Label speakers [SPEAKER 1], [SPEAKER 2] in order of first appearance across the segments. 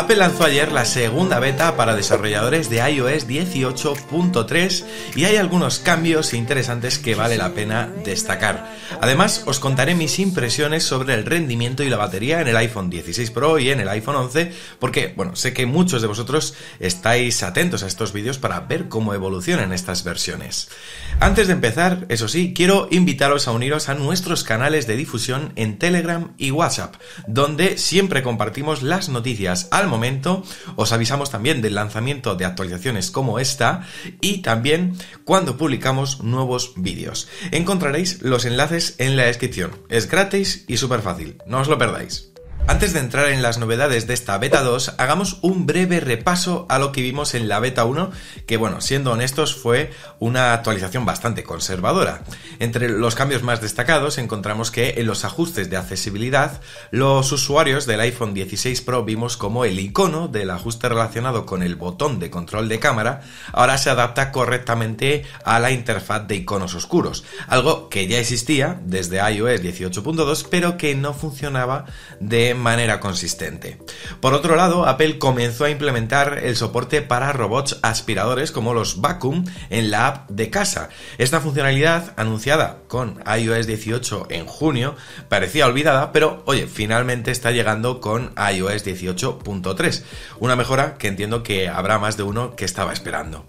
[SPEAKER 1] Apple lanzó ayer la segunda beta para desarrolladores de iOS 18.3 y hay algunos cambios interesantes que vale la pena destacar. Además, os contaré mis impresiones sobre el rendimiento y la batería en el iPhone 16 Pro y en el iPhone 11, porque, bueno, sé que muchos de vosotros estáis atentos a estos vídeos para ver cómo evolucionan estas versiones. Antes de empezar, eso sí, quiero invitaros a uniros a nuestros canales de difusión en Telegram y WhatsApp, donde siempre compartimos las noticias al momento. Os avisamos también del lanzamiento de actualizaciones como esta y también cuando publicamos nuevos vídeos. Encontraréis los enlaces en la descripción. Es gratis y súper fácil. No os lo perdáis. Antes de entrar en las novedades de esta beta 2, hagamos un breve repaso a lo que vimos en la beta 1, que bueno, siendo honestos fue una actualización bastante conservadora. Entre los cambios más destacados encontramos que en los ajustes de accesibilidad, los usuarios del iPhone 16 Pro vimos como el icono del ajuste relacionado con el botón de control de cámara ahora se adapta correctamente a la interfaz de iconos oscuros, algo que ya existía desde iOS 18.2 pero que no funcionaba de manera consistente. Por otro lado, Apple comenzó a implementar el soporte para robots aspiradores como los Vacuum en la app de casa. Esta funcionalidad, anunciada con iOS 18 en junio, parecía olvidada, pero oye, finalmente está llegando con iOS 18.3, una mejora que entiendo que habrá más de uno que estaba esperando.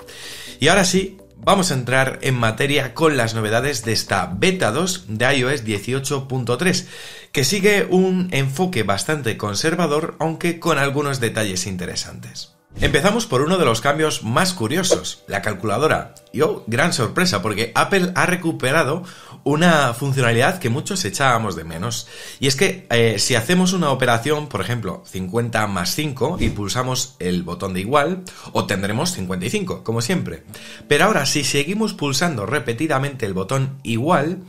[SPEAKER 1] Y ahora sí, Vamos a entrar en materia con las novedades de esta beta 2 de iOS 18.3, que sigue un enfoque bastante conservador, aunque con algunos detalles interesantes. Empezamos por uno de los cambios más curiosos, la calculadora. Y oh, gran sorpresa, porque Apple ha recuperado una funcionalidad que muchos echábamos de menos. Y es que eh, si hacemos una operación, por ejemplo, 50 más 5 y pulsamos el botón de igual, obtendremos 55, como siempre. Pero ahora, si seguimos pulsando repetidamente el botón igual,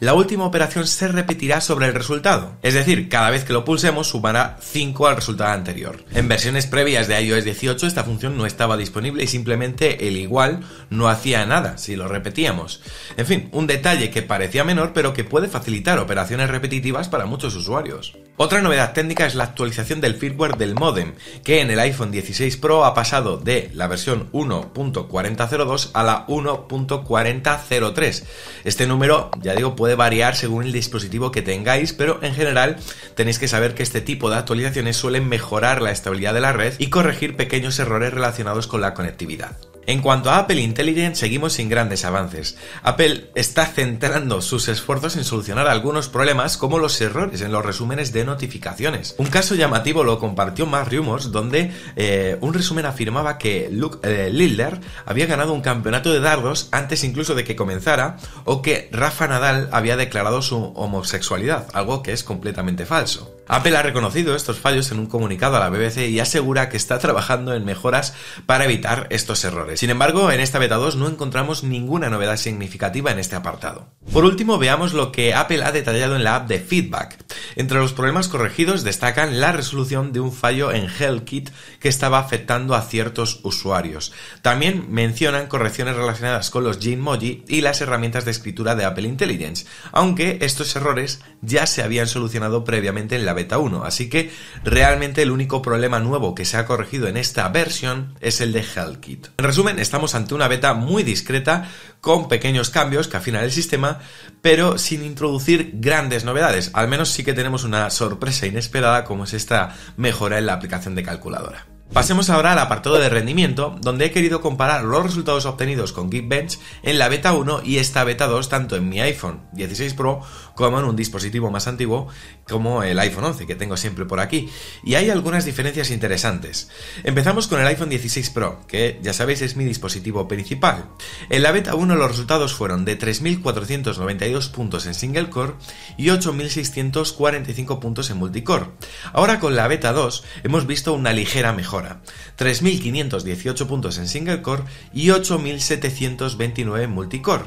[SPEAKER 1] la última operación se repetirá sobre el resultado. Es decir, cada vez que lo pulsemos sumará 5 al resultado anterior. En versiones previas de iOS 18 esta función no estaba disponible y simplemente el igual no hacía nada si lo repetíamos. En fin, un detalle que parece parecía menor pero que puede facilitar operaciones repetitivas para muchos usuarios. Otra novedad técnica es la actualización del firmware del modem, que en el iPhone 16 Pro ha pasado de la versión 1.4002 a la 1.4003. Este número, ya digo, puede variar según el dispositivo que tengáis, pero en general tenéis que saber que este tipo de actualizaciones suelen mejorar la estabilidad de la red y corregir pequeños errores relacionados con la conectividad. En cuanto a Apple Intelligence, seguimos sin grandes avances. Apple está centrando sus esfuerzos en solucionar algunos problemas como los errores en los resúmenes de notificaciones. Un caso llamativo lo compartió más Rumors, donde eh, un resumen afirmaba que Luke eh, Lillard había ganado un campeonato de dardos antes incluso de que comenzara, o que Rafa Nadal había declarado su homosexualidad, algo que es completamente falso. Apple ha reconocido estos fallos en un comunicado a la BBC y asegura que está trabajando en mejoras para evitar estos errores. Sin embargo, en esta beta 2 no encontramos ninguna novedad significativa en este apartado. Por último, veamos lo que Apple ha detallado en la app de feedback. Entre los problemas corregidos destacan la resolución de un fallo en HellKit que estaba afectando a ciertos usuarios. También mencionan correcciones relacionadas con los Moji y las herramientas de escritura de Apple Intelligence, aunque estos errores ya se habían solucionado previamente en la beta 1, así que realmente el único problema nuevo que se ha corregido en esta versión es el de HellKit. En resumen, estamos ante una beta muy discreta con pequeños cambios que final el sistema pero sin introducir grandes novedades. Al menos sí que tenemos una sorpresa inesperada como es esta mejora en la aplicación de calculadora. Pasemos ahora al apartado de rendimiento, donde he querido comparar los resultados obtenidos con Geekbench en la beta 1 y esta beta 2 tanto en mi iPhone 16 Pro como en un dispositivo más antiguo como el iPhone 11 que tengo siempre por aquí. Y hay algunas diferencias interesantes. Empezamos con el iPhone 16 Pro, que ya sabéis es mi dispositivo principal. En la beta 1 los resultados fueron de 3.492 puntos en single core y 8.645 puntos en multicore. Ahora con la beta 2 hemos visto una ligera mejora 3.518 puntos en single core y 8.729 en multicore.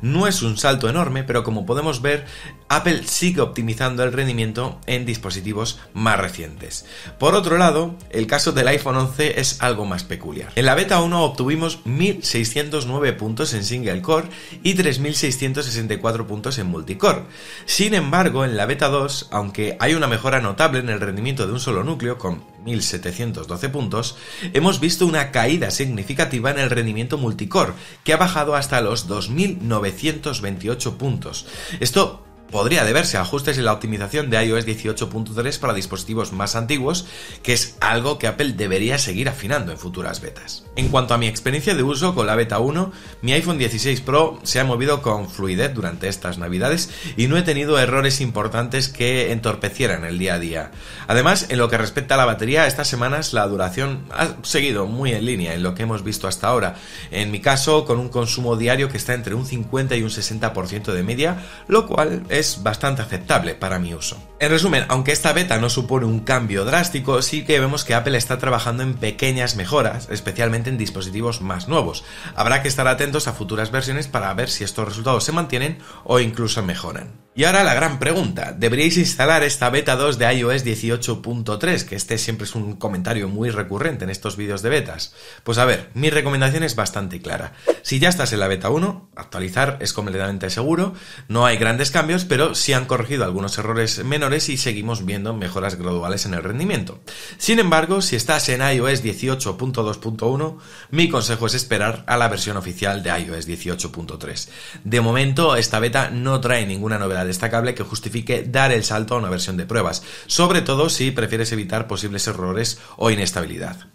[SPEAKER 1] No es un salto enorme, pero como podemos ver, Apple sigue optimizando el rendimiento en dispositivos más recientes. Por otro lado, el caso del iPhone 11 es algo más peculiar. En la beta 1 obtuvimos 1.609 puntos en single core y 3.664 puntos en multicore. Sin embargo, en la beta 2, aunque hay una mejora notable en el rendimiento de un solo núcleo con 1.712 puntos, hemos visto una caída significativa en el rendimiento multicore, que ha bajado hasta los 2.928 puntos. Esto podría deberse a ajustes en la optimización de iOS 18.3 para dispositivos más antiguos, que es algo que Apple debería seguir afinando en futuras betas. En cuanto a mi experiencia de uso con la beta 1, mi iPhone 16 Pro se ha movido con fluidez durante estas navidades y no he tenido errores importantes que entorpecieran el día a día. Además, en lo que respecta a la batería, estas semanas la duración ha seguido muy en línea en lo que hemos visto hasta ahora. En mi caso, con un consumo diario que está entre un 50 y un 60% de media, lo cual es bastante aceptable para mi uso. En resumen, aunque esta beta no supone un cambio drástico, sí que vemos que Apple está trabajando en pequeñas mejoras, especialmente en dispositivos más nuevos. Habrá que estar atentos a futuras versiones para ver si estos resultados se mantienen o incluso mejoran. Y ahora la gran pregunta, ¿deberíais instalar esta beta 2 de iOS 18.3? Que este siempre es un comentario muy recurrente en estos vídeos de betas. Pues a ver, mi recomendación es bastante clara. Si ya estás en la beta 1, actualizar es completamente seguro, no hay grandes cambios, pero sí han corregido algunos errores menores y seguimos viendo mejoras graduales en el rendimiento. Sin embargo, si estás en iOS 18.2.1, mi consejo es esperar a la versión oficial de iOS 18.3. De momento, esta beta no trae ninguna novedad destacable que justifique dar el salto a una versión de pruebas, sobre todo si prefieres evitar posibles errores o inestabilidad.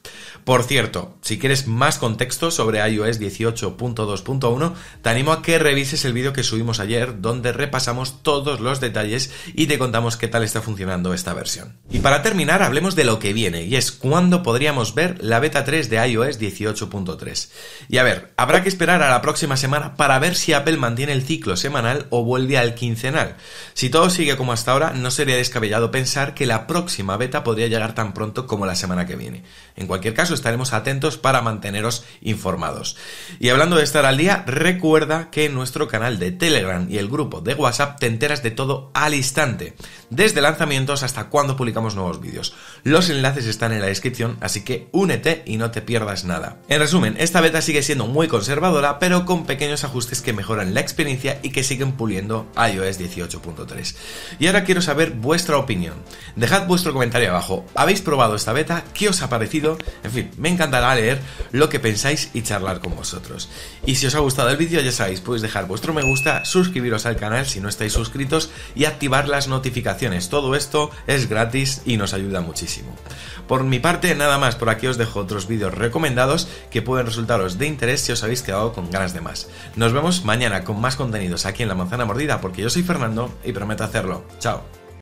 [SPEAKER 1] Por cierto, si quieres más contexto sobre iOS 18.2.1, te animo a que revises el vídeo que subimos ayer donde repasamos todos los detalles y te contamos qué tal está funcionando esta versión. Y para terminar, hablemos de lo que viene, y es cuándo podríamos ver la beta 3 de iOS 18.3. Y a ver, habrá que esperar a la próxima semana para ver si Apple mantiene el ciclo semanal o vuelve al quincenal. Si todo sigue como hasta ahora, no sería descabellado pensar que la próxima beta podría llegar tan pronto como la semana que viene. En cualquier caso, estaremos atentos para manteneros informados. Y hablando de estar al día, recuerda que nuestro canal de Telegram y el grupo de WhatsApp enteras de todo al instante, desde lanzamientos hasta cuando publicamos nuevos vídeos. Los enlaces están en la descripción, así que únete y no te pierdas nada. En resumen, esta beta sigue siendo muy conservadora, pero con pequeños ajustes que mejoran la experiencia y que siguen puliendo iOS 18.3. Y ahora quiero saber vuestra opinión. Dejad vuestro comentario abajo. ¿Habéis probado esta beta? ¿Qué os ha parecido? En fin, me encantará leer lo que pensáis y charlar con vosotros. Y si os ha gustado el vídeo, ya sabéis, podéis dejar vuestro me gusta, suscribiros al canal si no estáis suscritos y activar las notificaciones. Todo esto es gratis y nos ayuda muchísimo. Por mi parte, nada más. Por aquí os dejo otros vídeos recomendados que pueden resultaros de interés si os habéis quedado con ganas de más. Nos vemos mañana con más contenidos aquí en La Manzana Mordida porque yo soy Fernando y prometo hacerlo. Chao.